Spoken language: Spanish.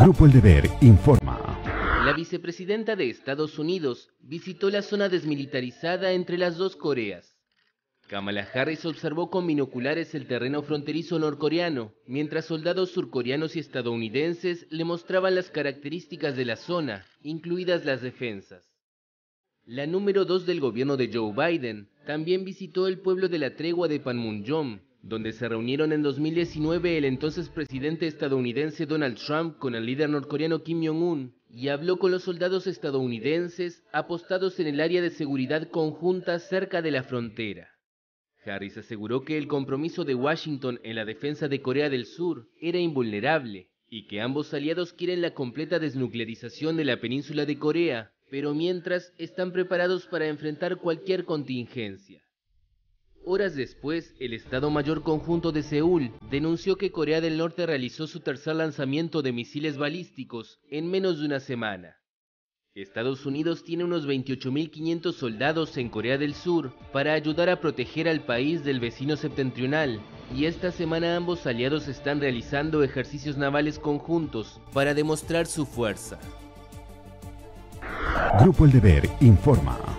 Grupo El Deber informa. La vicepresidenta de Estados Unidos visitó la zona desmilitarizada entre las dos Coreas. Kamala Harris observó con binoculares el terreno fronterizo norcoreano, mientras soldados surcoreanos y estadounidenses le mostraban las características de la zona, incluidas las defensas. La número 2 del gobierno de Joe Biden también visitó el pueblo de la tregua de Panmunjom, donde se reunieron en 2019 el entonces presidente estadounidense Donald Trump con el líder norcoreano Kim Jong-un y habló con los soldados estadounidenses apostados en el área de seguridad conjunta cerca de la frontera. Harris aseguró que el compromiso de Washington en la defensa de Corea del Sur era invulnerable y que ambos aliados quieren la completa desnuclearización de la península de Corea, pero mientras están preparados para enfrentar cualquier contingencia. Horas después, el Estado Mayor Conjunto de Seúl denunció que Corea del Norte realizó su tercer lanzamiento de misiles balísticos en menos de una semana. Estados Unidos tiene unos 28.500 soldados en Corea del Sur para ayudar a proteger al país del vecino septentrional, y esta semana ambos aliados están realizando ejercicios navales conjuntos para demostrar su fuerza. Grupo El Deber informa.